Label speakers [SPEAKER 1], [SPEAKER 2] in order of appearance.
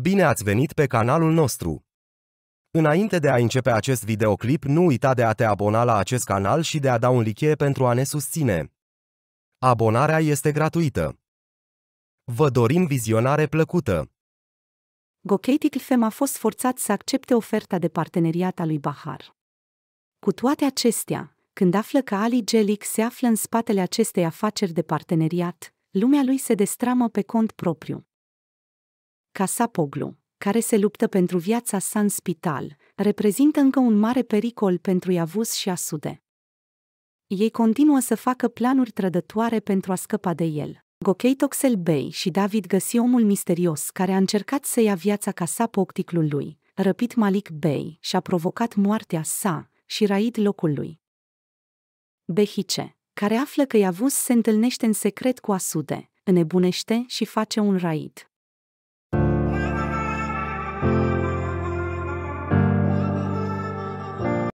[SPEAKER 1] Bine ați venit pe canalul nostru! Înainte de a începe acest videoclip, nu uita de a te abona la acest canal și de a da un like pentru a ne susține. Abonarea este gratuită. Vă dorim vizionare plăcută!
[SPEAKER 2] Goketic Fem a fost forțat să accepte oferta de parteneriat a lui Bahar. Cu toate acestea, când află că Ali Gelic se află în spatele acestei afaceri de parteneriat, lumea lui se destramă pe cont propriu. Casapoglu, care se luptă pentru viața sa în spital, reprezintă încă un mare pericol pentru Iavuz și Asude. Ei continuă să facă planuri trădătoare pentru a scăpa de el. Gokei Toxel Bey și David găsi omul misterios care a încercat să ia viața casapocticlul lui, răpit Malik Bey și a provocat moartea sa și raid locul lui. Behice, care află că Iavuz se întâlnește în secret cu Asude, înebunește și face un raid.